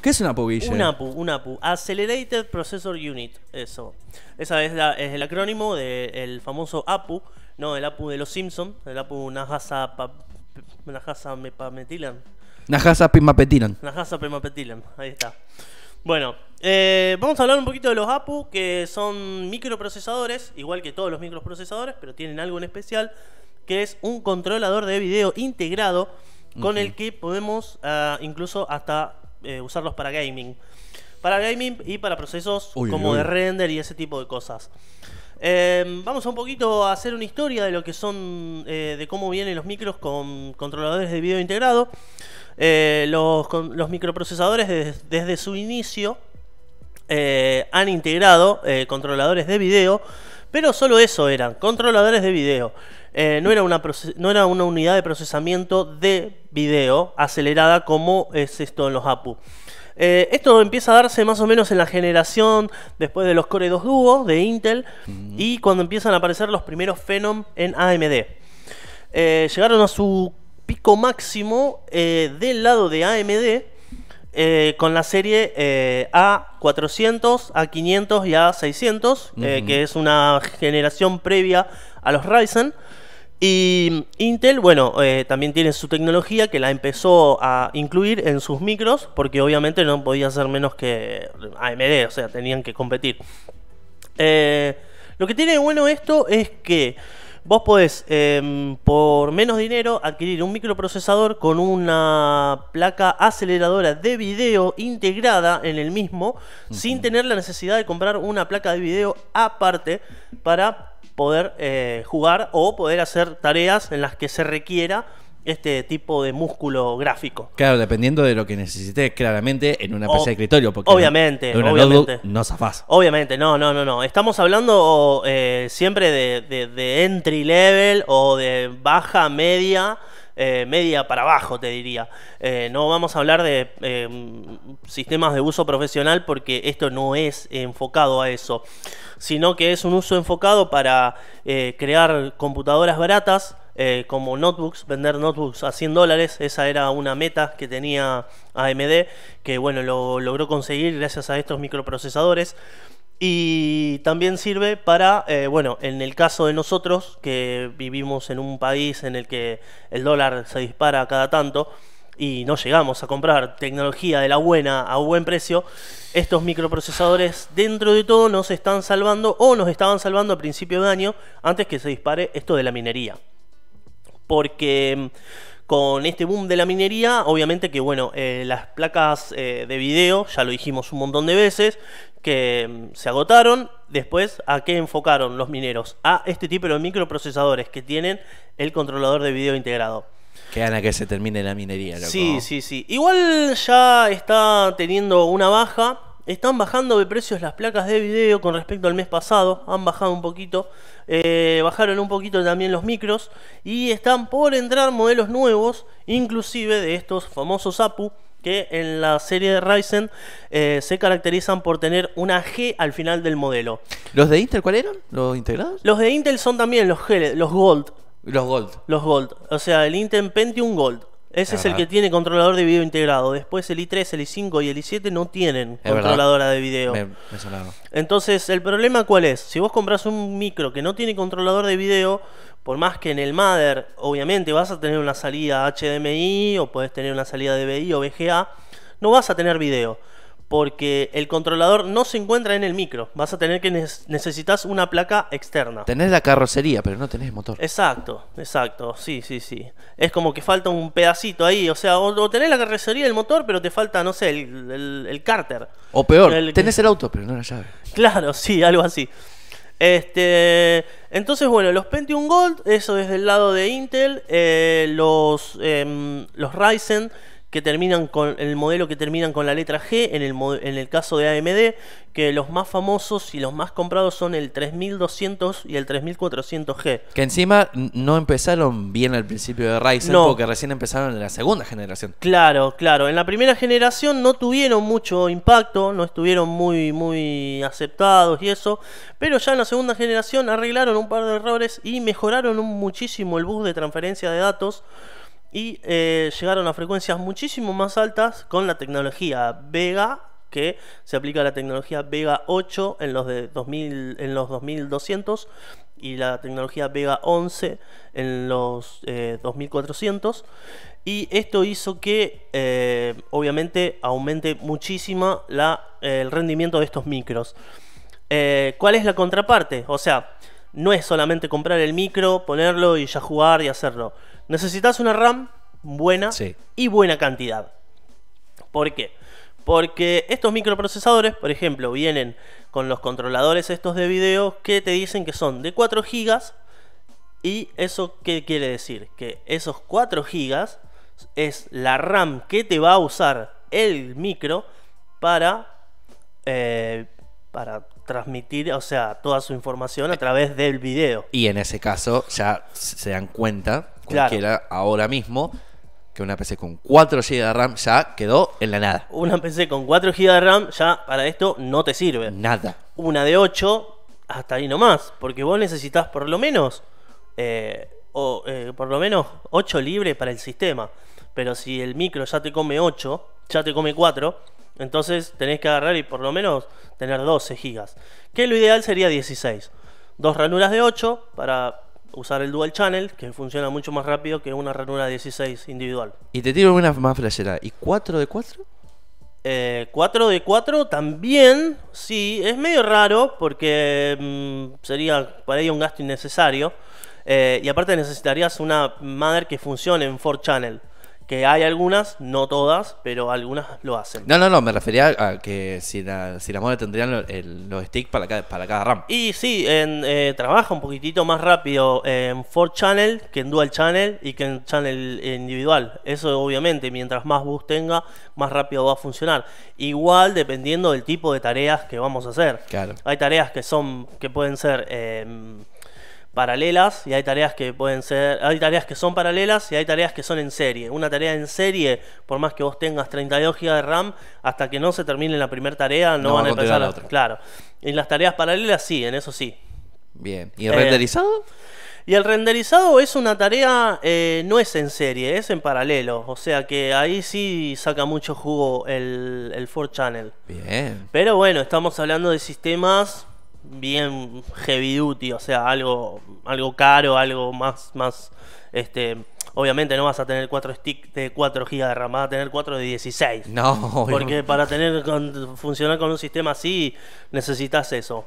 ¿Qué es una APU, Un APU, un APU. Accelerated Processor Unit, eso. Esa es, el acrónimo del famoso APU, no, el APU de los Simpsons, el APU Najasa, Najasa Mepametilan. Najasa Pimapetilan. Najasa Pimapetilan, ahí está. Bueno, eh, vamos a hablar un poquito de los APU, que son microprocesadores, igual que todos los microprocesadores, pero tienen algo en especial, que es un controlador de video integrado con el que podemos ah, incluso hasta eh, usarlos para gaming. Para gaming y para procesos como de render y ese tipo de cosas. Em, vamos un poquito a hacer una historia de lo que son, eh, de cómo vienen los micros con controladores de video integrado. Eh, los, microprocesadores desde su inicio han integrado controladores de video pero solo eso eran, controladores de video. Eh, no, era una no era una unidad de procesamiento de video acelerada como es esto en los APU. Eh, esto empieza a darse más o menos en la generación después de los Core 2 Duo de Intel y cuando empiezan a aparecer los primeros Phenom en AMD. Eh, llegaron a su pico máximo del lado de AMD eh, con la serie A400, eh, A500 y A600, eh, que es una generación previa a los Ryzen. Y Intel, bueno, también tiene su tecnología que la empezó a incluir en sus micros, porque obviamente no podía ser menos que AMD, o sea, tenían que competir. lo que tiene bueno esto es que Vos podés, em, por menos dinero, adquirir un microprocesador con una placa aceleradora de video integrada en el mismo, sin tener la necesidad de comprar una placa de video aparte para poder eh, jugar o poder hacer tareas en las que se requiera este tipo de músculo gráfico. Claro, dependiendo de lo que necesites, claramente, en una o, de escritorio. Porque obviamente, no, obviamente. no zafás. Obviamente, no, no, no, no. Estamos hablando eh, siempre de, entry level o de baja, media. Eh, media para abajo, te diría. Eh, no vamos a hablar de em, sistemas de uso profesional porque esto no es enfocado a eso, sino que es un uso enfocado para crear computadoras baratas eh, como notebooks, vender notebooks a 100 dólares, esa era una meta que tenía AMD, que bueno, lo logró conseguir gracias a estos microprocesadores. Y también sirve para, eh, bueno, en el caso de nosotros, que vivimos en un país en el que el dólar se dispara cada tanto y no llegamos a comprar tecnología de la buena a buen precio, estos microprocesadores dentro de todo nos están salvando o nos estaban salvando a principio de año antes que se dispare esto de la minería porque mm, con este boom de la minería, obviamente que bueno, eh, las placas eh, de video, ya lo dijimos un montón de veces, que mm, se agotaron. Después, ¿a qué enfocaron los mineros? A este tipo de microprocesadores que tienen el controlador de video integrado. Que a que se termine la minería, loco. Sí, sí, sí. Igual ya está teniendo una baja están bajando de precios las placas de video con respecto al mes pasado. Han bajado un poquito. Eh, bajaron un poquito también los micros. Y están por entrar modelos nuevos, inclusive de estos famosos APU que en la serie de Ryzen eh, se caracterizan por tener una G al final del modelo. ¿Los de Intel cuáles eran? ¿Los integrados? Los de Intel son también los G, los Gold. Los Gold. Los Gold. O sea, el Intel Pentium Gold. Ese es, el que tiene controlador de video integrado. Después el i3, el i5 y el i7 no tienen controladora de video. Entonces, ¿el problema cuál es? Si vos compras un micro que no tiene controlador de video, por más que en el Mother, obviamente vas a tener una salida HDMI o puedes tener una salida DVI o VGA, no vas a tener video porque el controlador no se encuentra en el micro. Vas a tener que necesitas una placa externa. Tenés la carrocería, pero no tenés motor. Exacto, exacto. Sí, sí, sí. Es como que falta un pedacito ahí. O sea, o, tenés la carrocería el motor, pero te falta, no sé, el, el, cárter. O peor, tenés el auto, pero no la llave. Claro, sí, algo así. Este, entonces, bueno, los Pentium Gold, eso desde el lado de Intel, eh, los, em, los Ryzen que terminan con el modelo que terminan con la letra G, en el, en el caso de AMD, que los más famosos y los más comprados son el 3200 y el 3400G. Que encima no empezaron bien al principio de Ryzen, porque recién empezaron en la segunda generación. Claro, claro. En la primera generación no tuvieron mucho impacto, no estuvieron muy, muy aceptados y eso, pero ya en la segunda generación arreglaron un par de errores y mejoraron un muchísimo el bus de transferencia de datos y eh, llegaron a frecuencias muchísimo más altas con la tecnología Vega que se aplica la tecnología Vega 8 en los de 2000 en los 2200 y la tecnología Vega 11 en los 2400 eh, y esto hizo que eh, obviamente aumente muchísimo el rendimiento de estos micros ¿cuál es la contraparte? o sea no es solamente comprar el micro ponerlo y ya jugar y hacerlo Necesitas una RAM buena y buena cantidad. ¿Por qué? Porque estos microprocesadores, por ejemplo, vienen con los controladores estos de video que te dicen que son de 4 GB. ¿Y eso qué quiere decir? Que esos 4 GB es la RAM que te va a usar el micro para, eh, para transmitir, o sea, toda su información a eh, través del video. Y en ese caso ya se dan cuenta que era ahora mismo que una PC con 4 GB de RAM ya quedó en la nada. Una PC con 4 GB de RAM ya para esto no te sirve. Nada. Una de 8 hasta ahí nomás, porque vos necesitas por lo menos eh, o, eh, por lo menos 8 libres para el sistema. Pero si el micro ya te come 8, ya te come 4, entonces tenés que agarrar y por lo menos tener 12 GB Que lo ideal sería 16. Dos ranuras de 8 para usar el dual channel, que funciona mucho más rápido que una ranura 16 individual. Y te tiro una más flashera. ¿Y 4 de 4? 4 eh, de 4 también, sí, es medio raro porque mm, sería para ello un gasto innecesario. Eh, y aparte necesitarías una madre que funcione en 4 channel. Que hay algunas, no todas, pero algunas lo hacen. No, no, no, me refería a que si la, si la tendrían los sticks para cada, para cada RAM. Y sí, eh, trabaja un poquitito más rápido en 4 channel que en dual channel y que en channel individual. Eso obviamente, mientras más bus tenga, más rápido va a funcionar. Igual dependiendo del tipo de tareas que vamos a hacer. Claro. Hay tareas que son, que pueden ser em, paralelas y hay tareas que pueden ser, hay tareas que son paralelas y hay tareas que son en serie. Una tarea en serie, por más que vos tengas 32 GB de RAM, hasta que no se termine la primera tarea no, van a empezar la otra. Claro. En las tareas paralelas sí, en eso sí. Bien. ¿Y el eh, renderizado? Y el renderizado es una tarea, eh, no es en serie, es en paralelo. O sea que ahí sí saca mucho jugo el, el 4 Channel. Bien. Pero bueno, estamos hablando de sistemas bien heavy duty, o sea, algo, algo caro, algo más, más, este, obviamente no vas a tener 4 stick de 4 GB de RAM, vas a tener 4 de 16. No, porque para tener funcionar con un sistema así necesitas eso.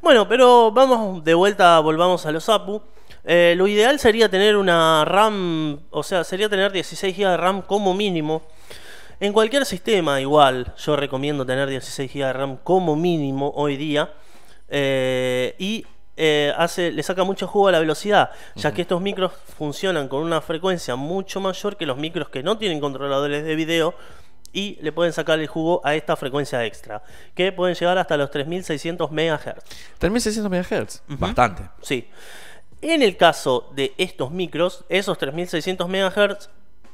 Bueno, pero vamos de vuelta, volvamos a los APU. Eh, lo ideal sería tener una RAM, o sea, sería tener 16 GB de RAM como mínimo. En cualquier sistema igual, yo recomiendo tener 16 GB de RAM como mínimo hoy día. Eh, y eh, hace, le saca mucho jugo a la velocidad, ya que estos micros funcionan con una frecuencia mucho mayor que los micros que no tienen controladores de video y le pueden sacar el jugo a esta frecuencia extra, que pueden llegar hasta los 3600 MHz. 3600 MHz, bastante. Sí. En el caso de estos micros, esos 3600 MHz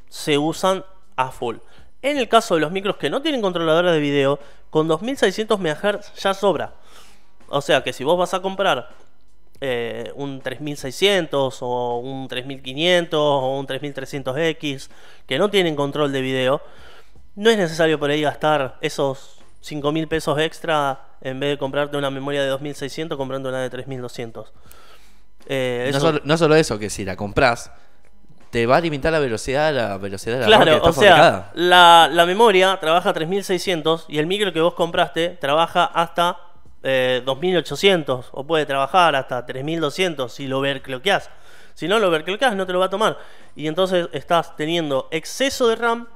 se usan a full. En el caso de los micros que no tienen controladores de video, con 2600 MHz ya sobra. O sea que si vos vas a comprar eh, un 3600 o un 3500 o un 3300X que no tienen control de video, no es necesario por ahí gastar esos 5000 pesos extra en vez de comprarte una memoria de 2600 comprando una de 3200. Eh, no, solo, eso, que si la compras, te va a limitar la velocidad la velocidad de la Claro, o sea, la, memoria trabaja a 3600 y el micro que vos compraste trabaja hasta 2.800 eh, o puede trabajar hasta 3.200 si lo vercloqueas. Si no lo vercloqueas, no te lo va a tomar. Y entonces estás teniendo exceso de RAM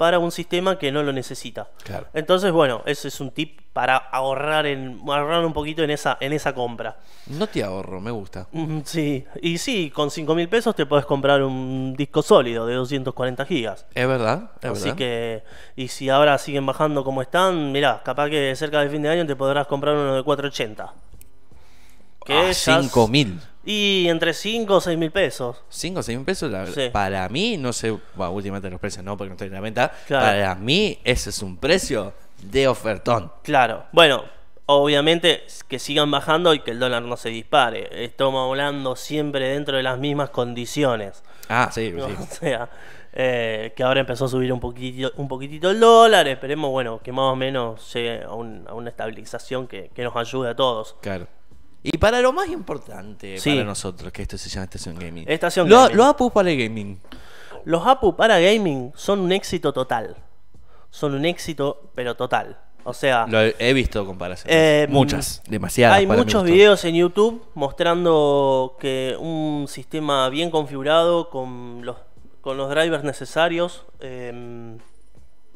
para un sistema que no lo necesita. Entonces, bueno, ese es un tip para ahorrar en ahorrar un poquito en esa en esa compra. No te ahorro, me gusta. Mm, sí, y sí, con 5 mil pesos te puedes comprar un disco sólido de 240 gigas. Es verdad, es Así que, y si ahora siguen bajando como están, mirá, capaz que cerca de fin de año te podrás comprar uno de 480. Que ah, 5 mil entre 5 o 6 mil pesos. 5 o 6 mil pesos, la, para mí, no sé, bueno, últimamente los precios no, porque no estoy en la venta. Para mí, ese es un precio de ofertón. Claro. Bueno, obviamente que sigan bajando y que el dólar no se dispare. Estamos hablando siempre dentro de las mismas condiciones. Ah, sí, sí. O sea, eh, que ahora empezó a subir un poquitito, un poquitito el dólar. Esperemos, bueno, que más o menos llegue a, una estabilización que, que nos ayude a todos. Claro. Y para lo más importante para nosotros, que esto se llama Estación Gaming. Estación gaming. Los APU para gaming. Los APU para gaming son un éxito total. Son un éxito, pero total. O sea. Lo he visto comparaciones. Eh, muchas, demasiadas. Hay muchos videos en YouTube mostrando que un sistema bien configurado con los, con los drivers necesarios. Em,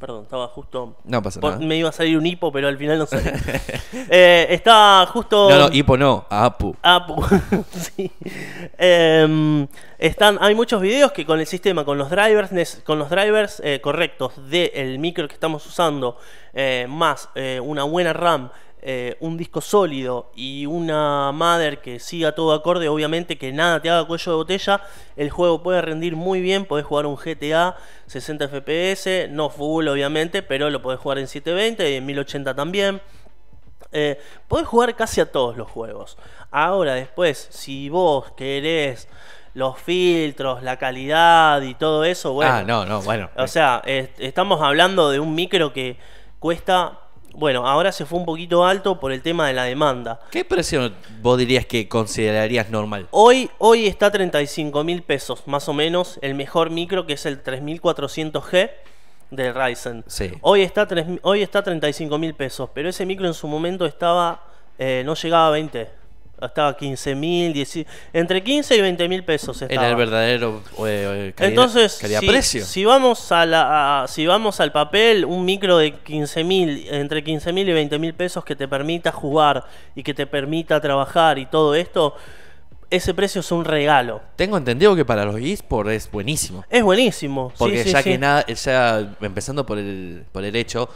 Perdón, estaba justo. No pasa Me iba a salir un hipo, pero al final no salió. eh, está justo. No, no, hipo no, apu. Apu. sí. Em, están, hay muchos videos que con el sistema, con los drivers, con los drivers eh, correctos del micro que estamos usando, eh, más eh, una buena RAM eh, un disco sólido y una madre que siga todo acorde, obviamente que nada te haga cuello de botella, el juego puede rendir muy bien, podés jugar un GTA 60 FPS, no full obviamente, pero lo podés jugar en 720 y en 1080 también. Eh, podés jugar casi a todos los juegos. Ahora después, si vos querés los filtros, la calidad y todo eso, ah, bueno. Ah, no, no, bueno. O eh. sea, estamos hablando de un micro que cuesta bueno, ahora se fue un poquito alto por el tema de la demanda. ¿Qué precio vos dirías que considerarías normal? Hoy, hoy está 35 mil pesos, más o menos, el mejor micro que es el 3400G de Ryzen. Sí. Hoy está, hoy está 35 mil pesos, pero ese micro en su momento estaba, eh, no llegaba a 20. Estaba 15 mil, entre 15 y 20 mil pesos. Estaba. Era el verdadero eh, Entonces, si, vamos a la, si vamos al papel, un micro de 15 mil, entre 15 mil y 20 mil pesos que te permita jugar y que te permita trabajar y todo esto, ese precio es un regalo. Tengo entendido que para los eSports es buenísimo. Es buenísimo. Porque ya que nada, ya empezando por el, por el hecho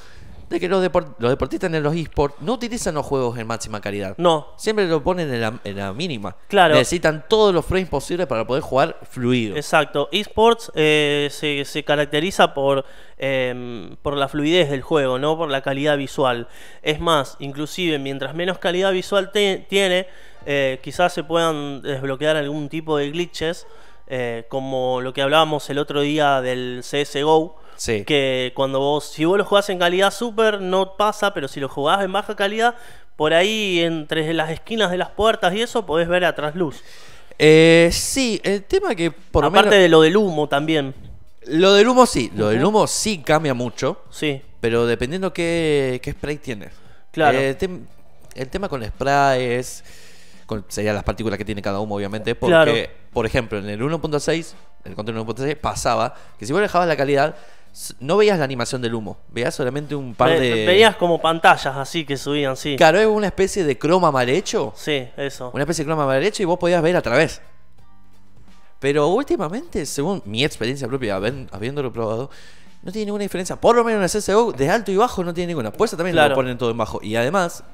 de que los, deportistas en los esports no utilizan los juegos en máxima calidad. No. Siempre lo ponen en la, mínima. Claro. Necesitan todos los frames posibles para poder jugar fluido. Exacto. Esports eh, se, caracteriza por, em, por la fluidez del juego, no por la calidad visual. Es más, inclusive mientras menos calidad visual tiene, eh, quizás se puedan desbloquear algún tipo de glitches, eh, como lo que hablábamos el otro día del CSGO que cuando vos, si vos lo jugás en calidad super, no pasa, pero si lo jugás en baja calidad, por ahí entre las esquinas de las puertas y eso podés ver a trasluz. Eh, sí, el tema que por lo Aparte de lo del humo también. Lo del humo sí, lo del humo sí cambia mucho. Sí. Pero dependiendo qué, spray tienes. Claro. Eh, el tema con el spray es. Con, serían las partículas que tiene cada humo, obviamente. Porque, por ejemplo, en el 1.6, el control 1.6, pasaba que si vos dejabas la calidad, no veías la animación del humo, veías solamente un par de. Veías como pantallas así que subían, sí. Claro, es una especie de croma mal hecho. Sí, eso. Una especie de croma mal hecho y vos podías ver a través. Pero últimamente, según mi experiencia propia, habiéndolo probado, no tiene ninguna diferencia. Por lo menos en el CSGO, de alto y bajo no tiene ninguna. puesta también lo ponen todo en bajo. Y además,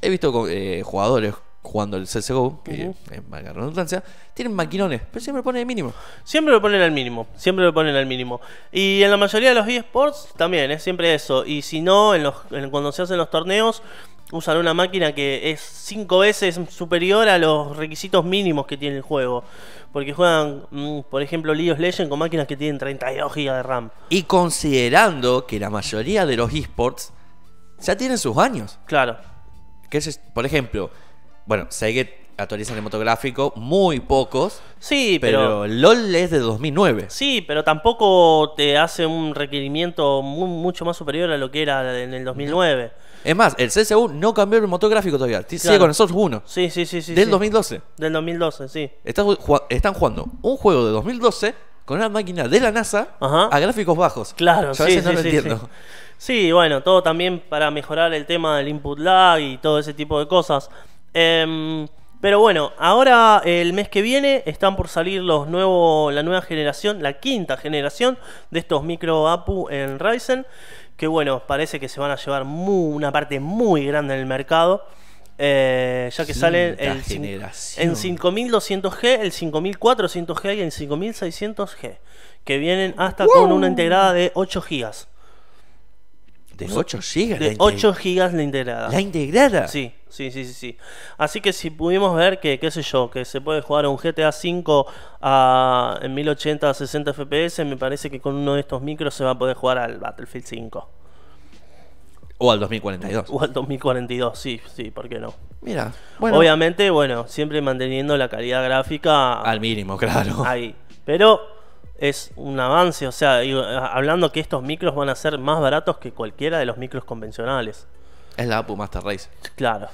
he visto eh, jugadores jugando el CSGO, que es redundancia, tienen maquinones, pero siempre lo ponen al mínimo. Siempre lo ponen al mínimo, siempre lo ponen al mínimo. Y en la mayoría de los eSports también, es siempre eso. Y si no, en los, cuando se hacen los torneos, usan una máquina que es cinco veces superior a los requisitos mínimos que tiene el juego. Porque juegan, mm, por ejemplo, League of Legends con máquinas que tienen 32 GB de RAM. Y considerando que la mayoría de los esports ya tienen sus años. Claro. Que es, por ejemplo, bueno, sé que actualizan el motográfico muy pocos. Sí, pero, LOL es de 2009. Sí, pero tampoco te hace un requerimiento mucho más superior a lo que era en el 2009. Es más, el CSU no cambió el motográfico todavía. Sigue con el Source 1. Sí, sí, sí. sí del 2012. Del 2012, sí. Están, jugando un juego de 2012 con una máquina de la NASA a gráficos bajos. Claro, sí, sí, sí, Sí, bueno, todo también para mejorar el tema del input lag y todo ese tipo de cosas. Em, pero bueno, ahora el mes que viene están por salir los la nueva generación, la quinta generación de estos micro APU en Ryzen. Que bueno, parece que se van a llevar una parte muy grande en el mercado. Eh, ya que salen en 5200G, el 5400G y el 5600G. Que vienen hasta con una integrada de 8 GB. De 8 gigas. De 8 la integrada. ¿La integrada? Sí, sí, sí, sí, sí. Así que si pudimos ver que, qué sé yo, que se puede jugar un GTA V en 1080 a 60 FPS, me parece que con uno de estos micros se va a poder jugar al Battlefield 5. O al 2042. O al 2042, sí, sí, ¿por qué no? Mira, bueno. Obviamente, bueno, siempre manteniendo la calidad gráfica. Al mínimo, claro. Ahí. Pero es un avance, o sea, hablando que estos micros van a ser más baratos que cualquiera de los micros convencionales. Es la APU Master Race. Claro.